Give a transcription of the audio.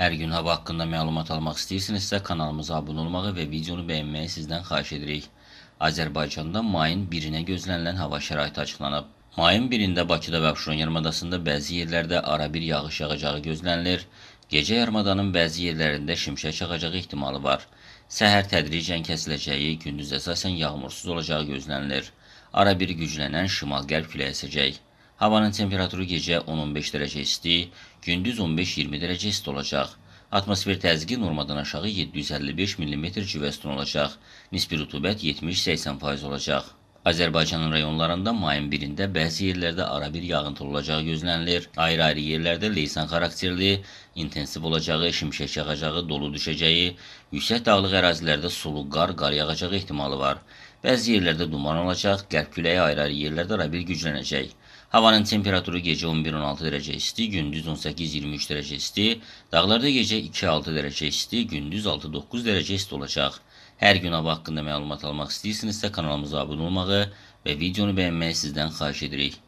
Hər gün hava haqqında məlumat almaq istəyirsinizsə, kanalımıza abunə olmağı və videonu bəyənməyi sizdən xahiş edirik. Azərbaycanda mayın 1-nə gözlənilən hava şəraiti açıqlanıb. Mayın 1-də Bakıda və Abşeron yarımadasında bəzi yerlərdə arabir yağış yağacağı gözlənilir. Gecə yarımadanın bəzi yerlərində şimşək çaxacağı ehtimalı var. Səhər tədricən kəsiləcəyi, gündüz əsasən yağmursuz olacağı gözlənilir. Arabir güclənən şimal-qərb küləyi əsəcək. Havanın temperaturu gecə 10-15 dərəcə isti, gündüz 15-20 dərəcə isti olacaq. Atmosfer təzqi normadan aşağı 755 mm civəstun olacaq. Nisbi rütubət 70-80% olacaq. Azərbaycanın rayonlarında mayın 1-də bəzi yerlərdə ara bir yağıntı olacağı gözlənilir. Ayrı-ayrı yerlərdə leysan xarakterli, intensiv olacağı, şimşək yağacağı, dolu düşəcəyi, yüksək dağlıq ərazilərdə sulu qar, qar yağacağı ehtimalı var. Bəzi yerlərdə duman olacaq, qərb küləyi ayrı-ayrı yerlərdə ara bir güclənəcək. Havanın temperaturu gecə 11-16 dərəcə isti, gündüz 18-23 dərəcə isti, dağlarda gecə 2-6 dərəcə isti, gündüz 6-9 dərəcə isti olacaq. Hər gün hava haqqında məlumat almaq istəyirsinizsə kanalımıza abunə olmağı və videonu bəyənməyi sizdən xahiş edirik.